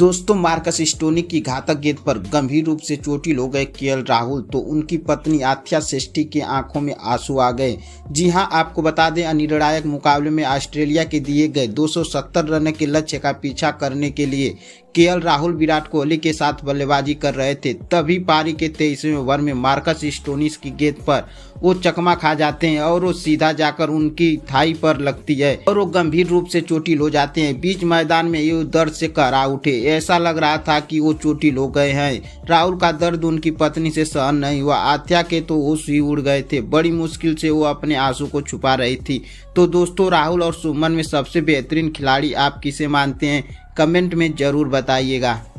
दोस्तों Marcus stony की घातक गेंद पर गंभीर रूप से चोटिल हो गए केएल राहुल तो उनकी पत्नी आथ्या सेष्टी के आंखों में आंसू आ गए जी हां आपको बता दें अनिर्णायक मुकाबले में ऑस्ट्रेलिया के दिए गए 270 रन के लक्ष्य का पीछा करने के लिए केएल राहुल विराट कोहली के साथ बल्लेबाजी कर रहे थे तभी पारी के तेईसवें ओवर में मार्कस स्टोनिस की गेंद पर वो चकमा खा जाते हैं और वो सीधा जाकर उनकी थाई पर लगती है और वो गंभीर रूप से चोटिल हो जाते हैं बीच मैदान में ये दर्द से करा उठे थे ऐसा लग रहा था कि वो चोटिल हो गए हैं राहुल का दर्द उनकी पत्नी से सहन नहीं हुआ आत्या के तो उस ही उड़ गए थे बड़ी मुश्किल से वो अपने आंसू को छुपा रही थी तो दोस्तों राहुल और सुमन में सबसे बेहतरीन खिलाड़ी आप किसे मानते हैं कमेंट में ज़रूर बताइएगा